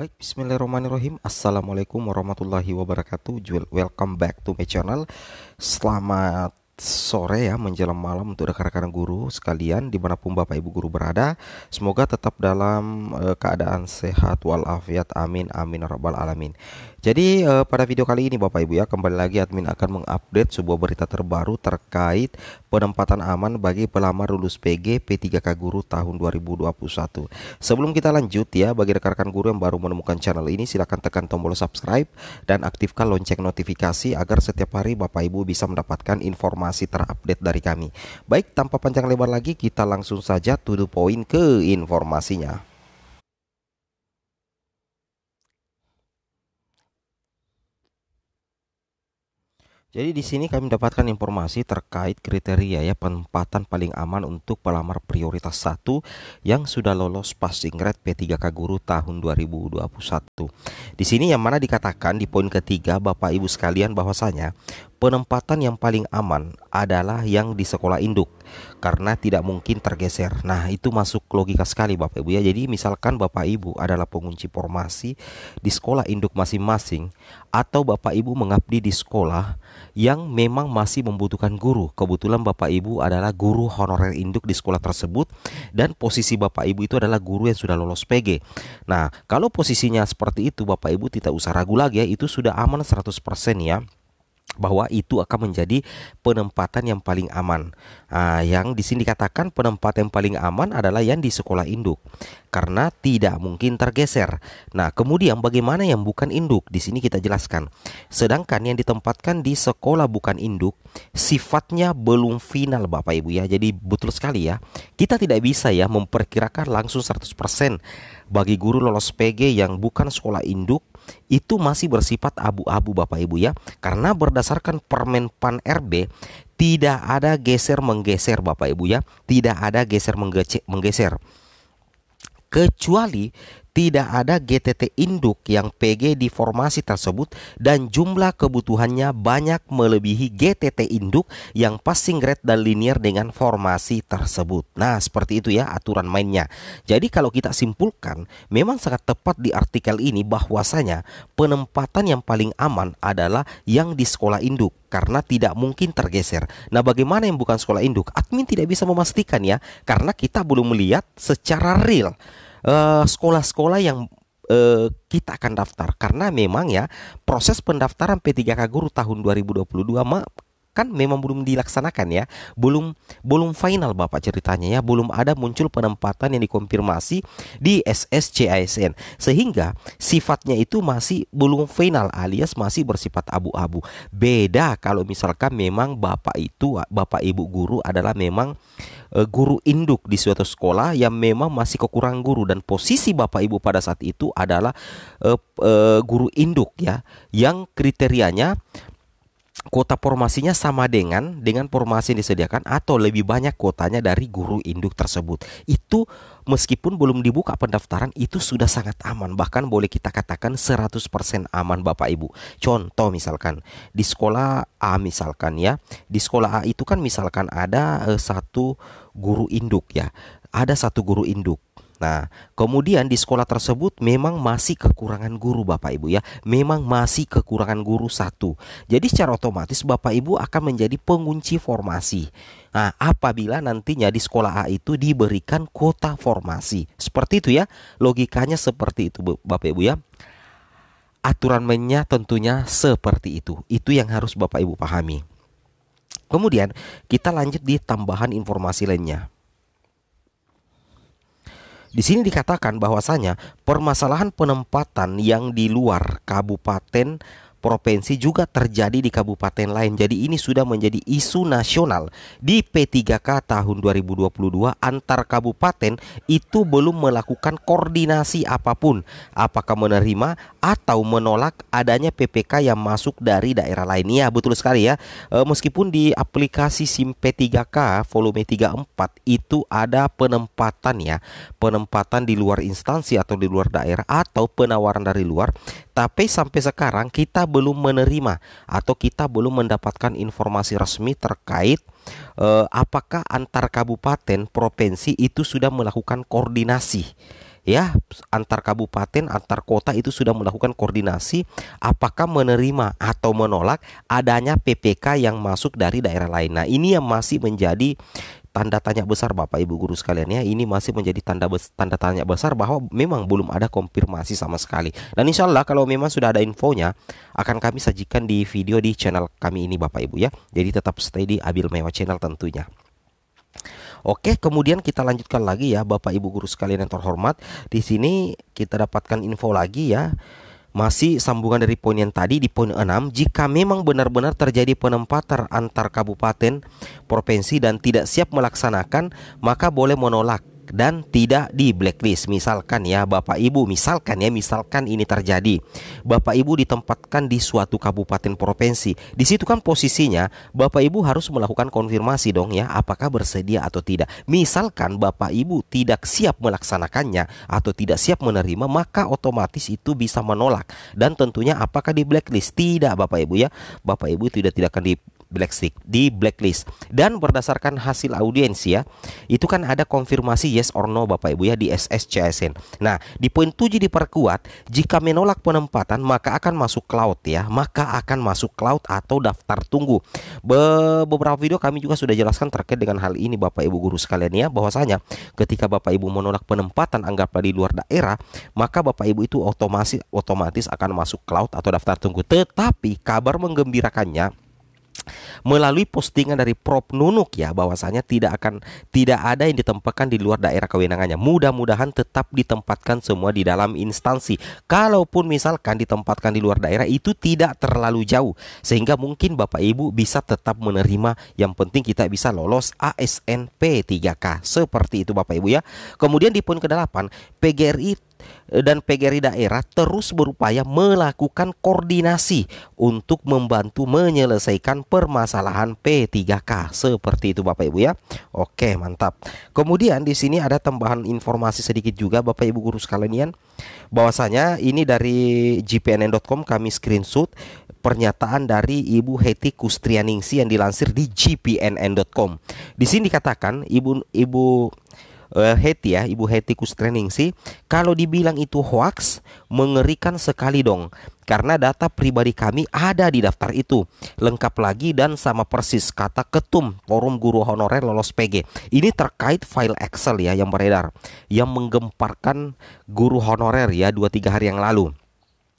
Baik, bismillahirrahmanirrahim. Assalamualaikum warahmatullahi wabarakatuh. Welcome back to my channel. Selamat sore ya menjelang malam untuk rekan-rekan guru sekalian dimanapun Bapak Ibu guru berada. Semoga tetap dalam uh, keadaan sehat walafiat. Amin amin ya robbal alamin. Jadi uh, pada video kali ini Bapak Ibu ya kembali lagi admin akan mengupdate sebuah berita terbaru terkait penempatan aman bagi pelamar lulus PG P3K Guru tahun 2021. Sebelum kita lanjut ya bagi rekan-rekan guru yang baru menemukan channel ini silahkan tekan tombol subscribe dan aktifkan lonceng notifikasi agar setiap hari Bapak Ibu bisa mendapatkan informasi informasi terupdate dari kami. Baik, tanpa panjang lebar lagi kita langsung saja to the point ke informasinya. Jadi di sini kami dapatkan informasi terkait kriteria ya penempatan paling aman untuk pelamar prioritas 1 yang sudah lolos passing grade P3K Guru tahun 2021. Di sini yang mana dikatakan di poin ketiga Bapak Ibu sekalian bahwasanya Penempatan yang paling aman adalah yang di sekolah induk karena tidak mungkin tergeser. Nah, itu masuk logika sekali Bapak Ibu ya. Jadi misalkan Bapak Ibu adalah pengunci formasi di sekolah induk masing-masing atau Bapak Ibu mengabdi di sekolah yang memang masih membutuhkan guru. Kebetulan Bapak Ibu adalah guru honorer induk di sekolah tersebut dan posisi Bapak Ibu itu adalah guru yang sudah lolos PG. Nah, kalau posisinya seperti itu Bapak Ibu tidak usah ragu lagi ya, itu sudah aman 100% ya bahwa itu akan menjadi penempatan yang paling aman. Nah, yang di sini dikatakan penempatan yang paling aman adalah yang di sekolah induk karena tidak mungkin tergeser. Nah, kemudian bagaimana yang bukan induk? Di sini kita jelaskan. Sedangkan yang ditempatkan di sekolah bukan induk sifatnya belum final Bapak Ibu ya. Jadi betul sekali ya. Kita tidak bisa ya memperkirakan langsung 100% bagi guru lolos PG yang bukan sekolah induk itu masih bersifat abu-abu Bapak Ibu ya karena berdasarkan Permen Pan RB tidak ada geser menggeser Bapak Ibu ya tidak ada geser menggeser kecuali tidak ada GTT induk yang PG di formasi tersebut dan jumlah kebutuhannya banyak melebihi GTT induk yang passing grade dan linear dengan formasi tersebut. Nah, seperti itu ya aturan mainnya. Jadi kalau kita simpulkan, memang sangat tepat di artikel ini bahwasanya penempatan yang paling aman adalah yang di sekolah induk karena tidak mungkin tergeser. Nah, bagaimana yang bukan sekolah induk? Admin tidak bisa memastikan ya karena kita belum melihat secara real Eh, sekolah-sekolah yang uh, kita akan daftar karena memang ya proses pendaftaran P3K guru tahun 2022 kan memang belum dilaksanakan ya belum belum final bapak ceritanya ya belum ada muncul penempatan yang dikonfirmasi di SSCISN sehingga sifatnya itu masih belum final alias masih bersifat abu-abu beda kalau misalkan memang bapak itu bapak ibu guru adalah memang eh, guru induk di suatu sekolah yang memang masih kekurangan guru dan posisi bapak ibu pada saat itu adalah eh, eh, guru induk ya yang kriterianya kuota formasinya sama dengan dengan formasi yang disediakan atau lebih banyak kuotanya dari guru induk tersebut. Itu meskipun belum dibuka pendaftaran itu sudah sangat aman bahkan boleh kita katakan 100% aman Bapak Ibu. Contoh misalkan di sekolah A misalkan ya. Di sekolah A itu kan misalkan ada eh, satu guru induk ya. Ada satu guru induk Nah, kemudian di sekolah tersebut memang masih kekurangan guru Bapak Ibu ya. Memang masih kekurangan guru satu. Jadi secara otomatis Bapak Ibu akan menjadi pengunci formasi. Nah, apabila nantinya di sekolah A itu diberikan kuota formasi. Seperti itu ya. Logikanya seperti itu Bapak Ibu ya. Aturan mainnya tentunya seperti itu. Itu yang harus Bapak Ibu pahami. Kemudian kita lanjut di tambahan informasi lainnya. Di sini dikatakan bahwasanya permasalahan penempatan yang di luar kabupaten provinsi juga terjadi di kabupaten lain. Jadi ini sudah menjadi isu nasional. Di P3K tahun 2022 antar kabupaten itu belum melakukan koordinasi apapun, apakah menerima atau menolak adanya PPK yang masuk dari daerah lain. Ya, betul sekali ya. E, meskipun di aplikasi SIM P3K volume 34 itu ada penempatan ya, penempatan di luar instansi atau di luar daerah atau penawaran dari luar tapi sampai sekarang kita belum menerima atau kita belum mendapatkan informasi resmi terkait eh, apakah antar kabupaten provinsi itu sudah melakukan koordinasi ya antar kabupaten antar kota itu sudah melakukan koordinasi apakah menerima atau menolak adanya PPK yang masuk dari daerah lain. Nah, ini yang masih menjadi tanda tanya besar Bapak Ibu guru sekalian ya. Ini masih menjadi tanda tanda tanya besar bahwa memang belum ada konfirmasi sama sekali. Dan insya Allah kalau memang sudah ada infonya akan kami sajikan di video di channel kami ini Bapak Ibu ya. Jadi tetap stay di Abil Mewah Channel tentunya. Oke, kemudian kita lanjutkan lagi ya Bapak Ibu guru sekalian yang terhormat. Di sini kita dapatkan info lagi ya masih sambungan dari poin yang tadi di poin 6, jika memang benar-benar terjadi penempatan antar kabupaten, provinsi dan tidak siap melaksanakan, maka boleh menolak dan tidak di blacklist. Misalkan ya Bapak Ibu, misalkan ya misalkan ini terjadi. Bapak Ibu ditempatkan di suatu kabupaten provinsi. Di situ kan posisinya Bapak Ibu harus melakukan konfirmasi dong ya apakah bersedia atau tidak. Misalkan Bapak Ibu tidak siap melaksanakannya atau tidak siap menerima maka otomatis itu bisa menolak dan tentunya apakah di blacklist? Tidak Bapak Ibu ya. Bapak Ibu tidak tidak akan di blacklist di blacklist dan berdasarkan hasil audiensi ya itu kan ada konfirmasi yes or no Bapak Ibu ya di SSCSN. Nah, di poin 7 diperkuat jika menolak penempatan maka akan masuk cloud ya, maka akan masuk cloud atau daftar tunggu. Be beberapa video kami juga sudah jelaskan terkait dengan hal ini Bapak Ibu guru sekalian ya bahwasanya ketika Bapak Ibu menolak penempatan anggaplah di luar daerah maka Bapak Ibu itu otomatis otomatis akan masuk cloud atau daftar tunggu. Tetapi kabar menggembirakannya melalui postingan dari Prop Nunuk ya bahwasanya tidak akan tidak ada yang ditempatkan di luar daerah kewenangannya. Mudah-mudahan tetap ditempatkan semua di dalam instansi. Kalaupun misalkan ditempatkan di luar daerah itu tidak terlalu jauh sehingga mungkin Bapak Ibu bisa tetap menerima yang penting kita bisa lolos ASNP 3K. Seperti itu Bapak Ibu ya. Kemudian di poin ke-8 PGRI dan PGRI daerah terus berupaya melakukan koordinasi untuk membantu menyelesaikan permasalahan P3K seperti itu Bapak Ibu ya. Oke, mantap. Kemudian di sini ada tambahan informasi sedikit juga Bapak Ibu guru sekalian bahwasanya ini dari gpnn.com kami screenshot pernyataan dari Ibu Heti Kustrianingsi yang dilansir di gpnn.com. Di sini dikatakan Ibu Ibu uh, Heti ya, Ibu Heti sih. kalau dibilang itu hoax, mengerikan sekali dong. Karena data pribadi kami ada di daftar itu. Lengkap lagi dan sama persis kata ketum Forum Guru Honorer lolos PG. Ini terkait file Excel ya yang beredar yang menggemparkan guru honorer ya 2 3 hari yang lalu.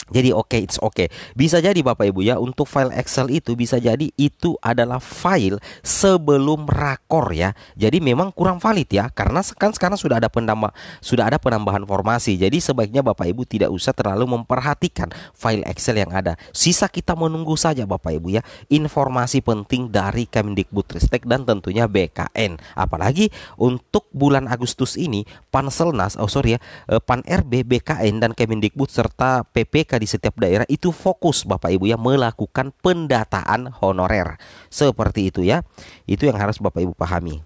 Jadi oke, okay, it's okay. Bisa jadi Bapak Ibu ya, untuk file Excel itu bisa jadi itu adalah file sebelum rakor ya. Jadi memang kurang valid ya, karena sekarang sekarang sudah ada penambah sudah ada penambahan formasi. Jadi sebaiknya Bapak Ibu tidak usah terlalu memperhatikan file Excel yang ada. Sisa kita menunggu saja Bapak Ibu ya informasi penting dari Kemendikbudristek dan tentunya BKN. Apalagi untuk bulan Agustus ini Panselnas, oh sorry ya, eh, Pan RB, BKN dan Kemendikbud serta PPK mereka di setiap daerah itu fokus Bapak Ibu ya melakukan pendataan honorer. Seperti itu ya. Itu yang harus Bapak Ibu pahami.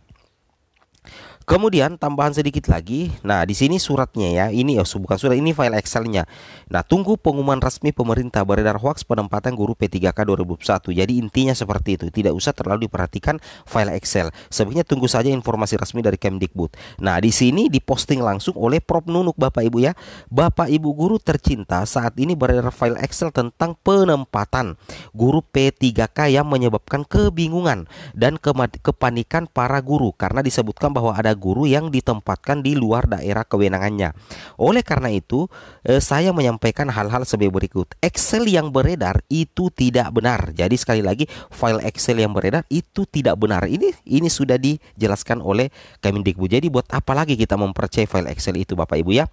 Kemudian tambahan sedikit lagi. Nah, di sini suratnya ya. Ini ya bukan surat, ini file Excel-nya. Nah, tunggu pengumuman resmi pemerintah beredar hoax penempatan guru P3K 2021. Jadi intinya seperti itu. Tidak usah terlalu diperhatikan file Excel. Sebaiknya tunggu saja informasi resmi dari Kemdikbud. Nah, di sini diposting langsung oleh Prof Nunuk Bapak Ibu ya. Bapak Ibu guru tercinta, saat ini beredar file Excel tentang penempatan guru P3K yang menyebabkan kebingungan dan kepanikan para guru karena disebutkan bahwa ada guru yang ditempatkan di luar daerah kewenangannya. Oleh karena itu, eh, saya menyampaikan hal-hal sebagai berikut. Excel yang beredar itu tidak benar. Jadi sekali lagi, file Excel yang beredar itu tidak benar. Ini ini sudah dijelaskan oleh Kemendikbud. Jadi buat apa lagi kita mempercayai file Excel itu Bapak Ibu ya?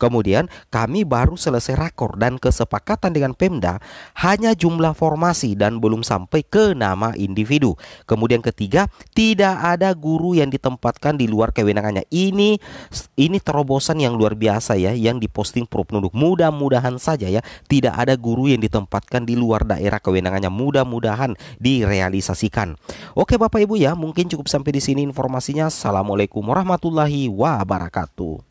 Kemudian kami baru selesai rakor dan kesepakatan dengan Pemda hanya jumlah formasi dan belum sampai ke nama individu. Kemudian ketiga, tidak ada guru yang ditempatkan di luar luar kewenangannya. Ini ini terobosan yang luar biasa ya yang diposting Pro Penduduk. Mudah-mudahan saja ya tidak ada guru yang ditempatkan di luar daerah kewenangannya. Mudah-mudahan direalisasikan. Oke Bapak Ibu ya, mungkin cukup sampai di sini informasinya. Assalamualaikum warahmatullahi wabarakatuh.